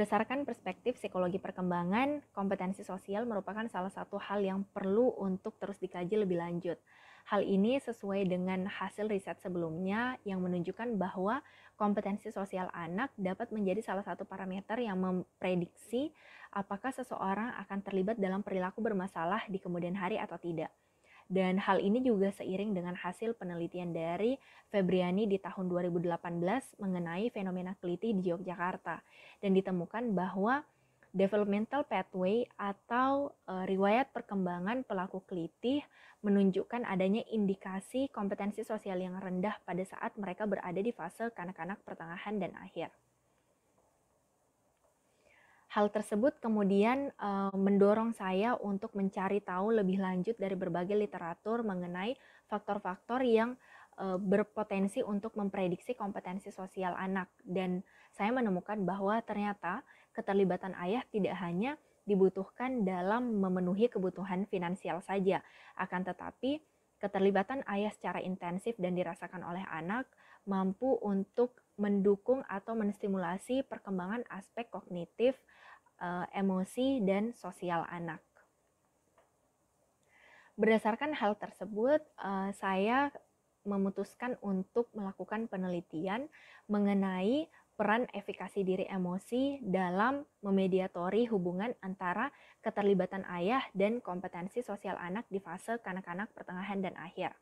Berdasarkan perspektif psikologi perkembangan, kompetensi sosial merupakan salah satu hal yang perlu untuk terus dikaji lebih lanjut. Hal ini sesuai dengan hasil riset sebelumnya yang menunjukkan bahwa kompetensi sosial anak dapat menjadi salah satu parameter yang memprediksi apakah seseorang akan terlibat dalam perilaku bermasalah di kemudian hari atau tidak. Dan hal ini juga seiring dengan hasil penelitian dari Febriani di tahun 2018 mengenai fenomena keliti di Yogyakarta. Dan ditemukan bahwa developmental pathway atau e, riwayat perkembangan pelaku kelitih menunjukkan adanya indikasi kompetensi sosial yang rendah pada saat mereka berada di fase kanak-kanak pertengahan dan akhir. Hal tersebut kemudian uh, mendorong saya untuk mencari tahu lebih lanjut dari berbagai literatur mengenai faktor-faktor yang uh, berpotensi untuk memprediksi kompetensi sosial anak dan saya menemukan bahwa ternyata keterlibatan ayah tidak hanya dibutuhkan dalam memenuhi kebutuhan finansial saja, akan tetapi keterlibatan ayah secara intensif dan dirasakan oleh anak mampu untuk mendukung atau menstimulasi perkembangan aspek kognitif, uh, emosi dan sosial anak. Berdasarkan hal tersebut, uh, saya memutuskan untuk melakukan penelitian mengenai peran efikasi diri emosi dalam memediatori hubungan antara keterlibatan ayah dan kompetensi sosial anak di fase kanak-kanak pertengahan dan akhir.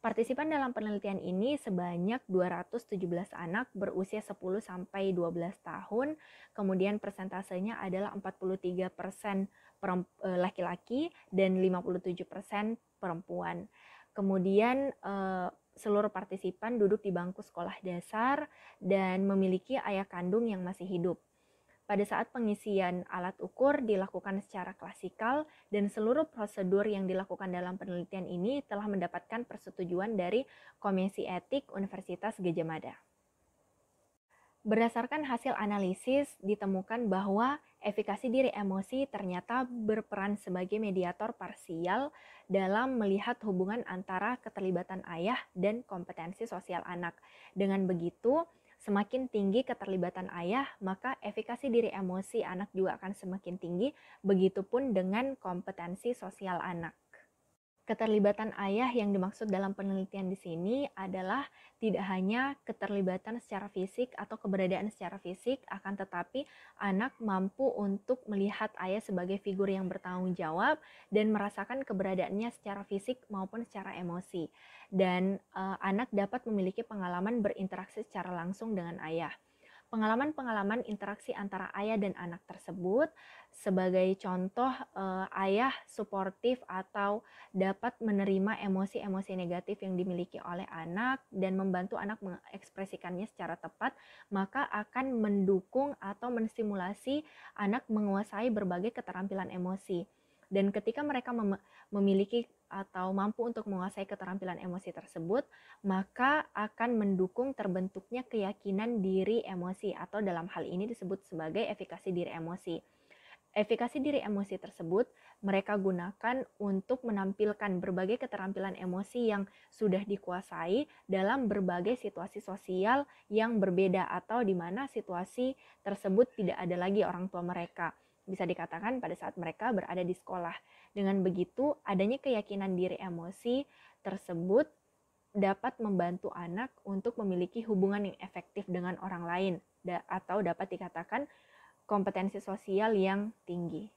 Partisipan dalam penelitian ini sebanyak 217 anak berusia 10 sampai 12 tahun. Kemudian persentasenya adalah 43% eh, laki-laki dan 57% perempuan. Kemudian eh, seluruh partisipan duduk di bangku sekolah dasar dan memiliki ayah kandung yang masih hidup pada saat pengisian alat ukur dilakukan secara klasikal dan seluruh prosedur yang dilakukan dalam penelitian ini telah mendapatkan persetujuan dari Komisi Etik Universitas Gajah Mada. Berdasarkan hasil analisis, ditemukan bahwa efikasi diri emosi ternyata berperan sebagai mediator parsial dalam melihat hubungan antara keterlibatan ayah dan kompetensi sosial anak. Dengan begitu, Semakin tinggi keterlibatan ayah, maka efikasi diri emosi anak juga akan semakin tinggi, begitupun dengan kompetensi sosial anak. Keterlibatan ayah yang dimaksud dalam penelitian di sini adalah tidak hanya keterlibatan secara fisik atau keberadaan secara fisik, akan tetapi anak mampu untuk melihat ayah sebagai figur yang bertanggung jawab dan merasakan keberadaannya secara fisik maupun secara emosi. Dan e, anak dapat memiliki pengalaman berinteraksi secara langsung dengan ayah pengalaman-pengalaman interaksi antara ayah dan anak tersebut. Sebagai contoh, eh, ayah suportif atau dapat menerima emosi-emosi negatif yang dimiliki oleh anak dan membantu anak mengekspresikannya secara tepat, maka akan mendukung atau menstimulasi anak menguasai berbagai keterampilan emosi. Dan ketika mereka mem memiliki atau mampu untuk menguasai keterampilan emosi tersebut, maka akan mendukung terbentuknya keyakinan diri emosi atau dalam hal ini disebut sebagai efikasi diri emosi. Efikasi diri emosi tersebut mereka gunakan untuk menampilkan berbagai keterampilan emosi yang sudah dikuasai dalam berbagai situasi sosial yang berbeda atau di mana situasi tersebut tidak ada lagi orang tua mereka bisa dikatakan pada saat mereka berada di sekolah. Dengan begitu, adanya keyakinan diri emosi tersebut dapat membantu anak untuk memiliki hubungan yang efektif dengan orang lain atau dapat dikatakan kompetensi sosial yang tinggi.